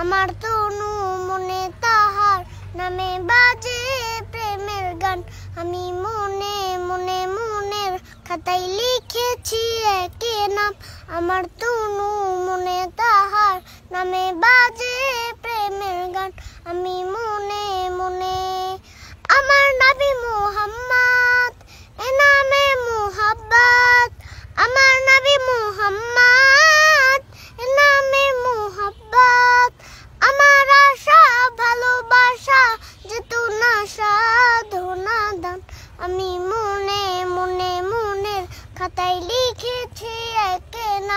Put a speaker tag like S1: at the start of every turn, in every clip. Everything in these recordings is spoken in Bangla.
S1: আমার তনু মনে তাহার নামে বাজে প্রেমের গান আমি মনে মনে মনের খাতায় লিখেছি একে নাম আমার তনু মনে তাহার নামে বাজে প্রেমের গান আমি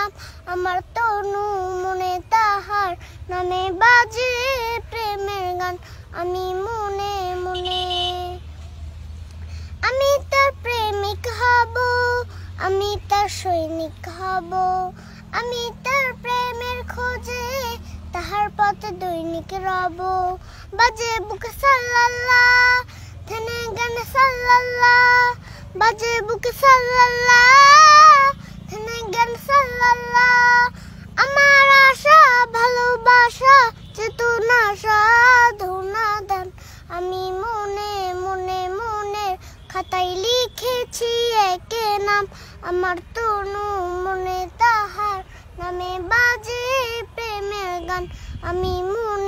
S1: নাম আমার তনু মনে তাহার নামে বাজে প্রেমের গান আমি মনে মনে আমি তার প্রেমিক হব আমি তার সৈনিক হব আমি তার প্রেমের খোঁজে তাহার পথে দৈনিক রব বাজে বুকে সাল্লাল্লাহ থেনে গান সাল্লাল্লাহ বাজে বুকে সাল্লাল্লাহ না সাধনা দান আমি মনে মনে মনে খাতায় লিখেছি একে নাম আমার তনু মনে তাহার নামে বাজে প্রেমের গান আমি মনে